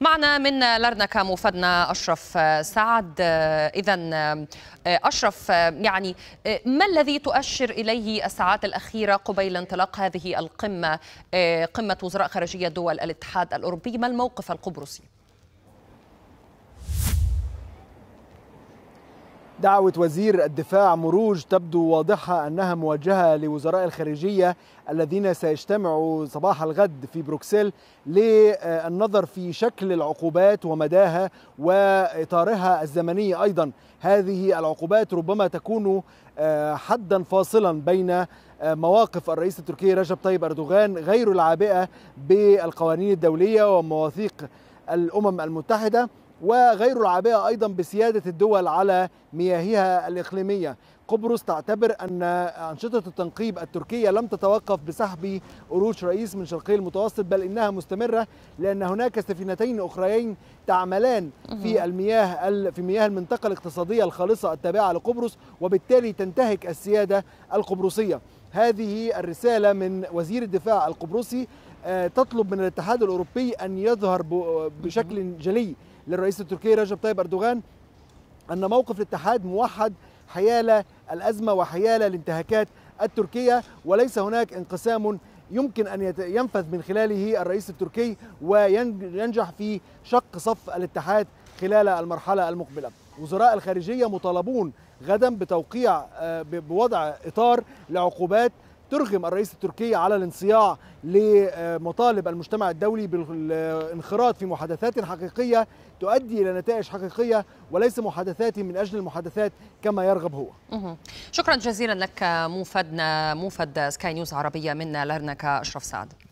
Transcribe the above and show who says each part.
Speaker 1: معنا من لرنكا مفادنا أشرف سعد إذا أشرف يعني ما الذي تؤشر إليه الساعات الأخيرة قبيل انطلاق هذه القمة قمة وزراء خارجية دول الاتحاد الأوروبي ما الموقف القبرصي؟
Speaker 2: دعوة وزير الدفاع مروج تبدو واضحة أنها موجهة لوزراء الخارجية الذين سيجتمعوا صباح الغد في بروكسل للنظر في شكل العقوبات ومداها وإطارها الزمني أيضا هذه العقوبات ربما تكون آه، حدا فاصلا بين آه، مواقف الرئيس التركي رجب طيب أردوغان غير العابئة بالقوانين الدولية ومواثيق الأمم المتحدة وغير العابئة أيضا بسيادة الدول على مياهها الإقليمية قبرص تعتبر أن أنشطة التنقيب التركية لم تتوقف بسحب قروش رئيس من شرقي المتوسط بل إنها مستمرة لأن هناك سفينتين أخريين تعملان في المياه في مياه المنطقة الاقتصادية الخالصة التابعة لقبرص وبالتالي تنتهك السيادة القبرصية هذه الرسالة من وزير الدفاع القبرصي آه، تطلب من الاتحاد الأوروبي أن يظهر بشكل جلي للرئيس التركي رجب طيب أردوغان أن موقف الاتحاد موحد حيال الأزمة وحيال الانتهاكات التركية وليس هناك انقسام يمكن أن ينفذ من خلاله الرئيس التركي وينجح في شق صف الاتحاد خلال المرحلة المقبلة وزراء الخارجية مطالبون غدا بتوقيع آه، بوضع إطار لعقوبات ترغم الرئيس التركي على الانصياع لمطالب المجتمع الدولي بالانخراط في محادثات حقيقية تؤدي إلى نتائج حقيقية وليس محادثات من أجل المحادثات كما يرغب هو
Speaker 1: شكرا جزيلا لك موفد موفد سكاي نيوز عربية من لرنكا أشرف سعد